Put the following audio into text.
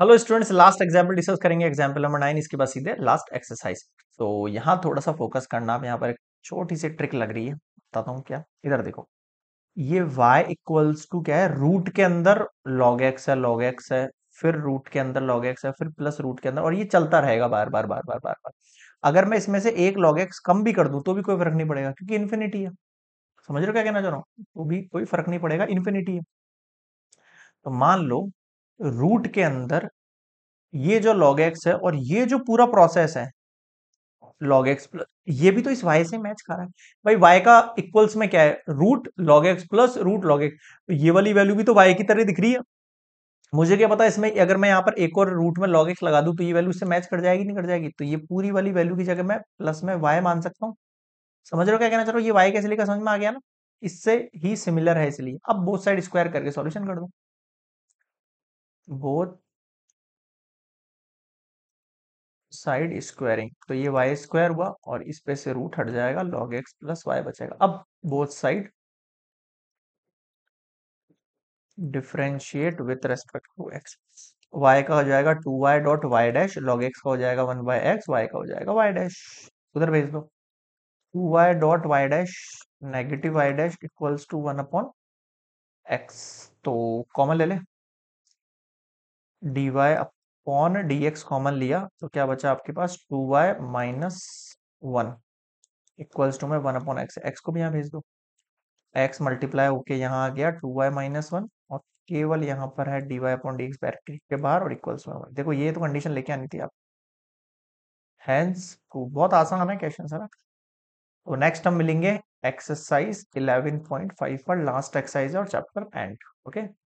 hello students last example discuss करेंगे example number nine इसके बाद सीधे लास्ट एक्सरसाइज तो यहाँ थोड़ा सा फोकस करना आप यहाँ पर एक छोटी सी ट्रिक लग रही है बताता हूँ क्या इधर देखो ये y इक्वल्स टू क्या है रूट के अंदर log x है log x है फिर रूट के अंदर log x है फिर प्लस रूट के अंदर और ये चलता रहेगा बार बार बार बार बार बार अगर मैं इसमें से एक log x कम भी कर दूं तो भी कोई फर्क नहीं पड़ेगा क्योंकि इन्फिनिटी है समझ रहे हो क्या कहना चाह रहा हूँ तो भी कोई फर्क नहीं पड़ेगा इन्फिनिटी है तो मान लो रूट के अंदर ये जो लॉग एक्स है और ये जो पूरा प्रोसेस है लॉग एक्स प्लस ये भी तो इस वाई से मैच खा रहा है भाई वाई का इक्वल्स में क्या है root log x plus root log x तो ये वाली वैल्यू भी तो वाई की तरह दिख रही है मुझे क्या पता इसमें अगर मैं यहाँ पर एक और रूट में लॉग एक्स लगा दूं तो ये वैल्यू इससे मैच कर जाएगी नहीं कर जाएगी तो ये पूरी वाली वैल्यू की जगह मैं प्लस में वाई मान सकता हूँ समझ रहे हो क्या कहना चाहो ये वाई कैसे लिखा समझ में आ गया ना इससे ही सिमिलर है इसलिए अब बोथ साइड स्क्वायर करके सॉल्यूशन कर दो बोथ साइड स्क्वायरिंग तो ये वाई स्क्वायर हुआ और इस पे से रूट हट जाएगा लॉग एक्स प्लस वाई बचेगा अब both side differentiate with respect to x y का हो जाएगा two y dot y dash log x का हो जाएगा वन बाय एक्स वाई का हो जाएगा वाई डैश उधर भेज दो two y dot y dash negative y dash equals to one upon x तो कॉमन ले ले d y upon d x common लिया तो क्या बचा आपके पास two y minus one equals to में वन अपॉन एक्स एक्स को भी यहाँ भेज दो एक्स मल्टीप्लाई होके यहाँ आ गया टू वाई माइनस वन और केवल यहाँ पर है d y upon d x bracket के बाहर और इक्वल्स में वन देखो ये तो कंडीशन लेके आनी थी आप हैंस बहुत आसान है क्वेश्चन सर तो नेक्स्ट हम मिलेंगे एक्सरसाइज 11.5 पर लास्ट एक्सरसाइज और चैप्टर एंड ओके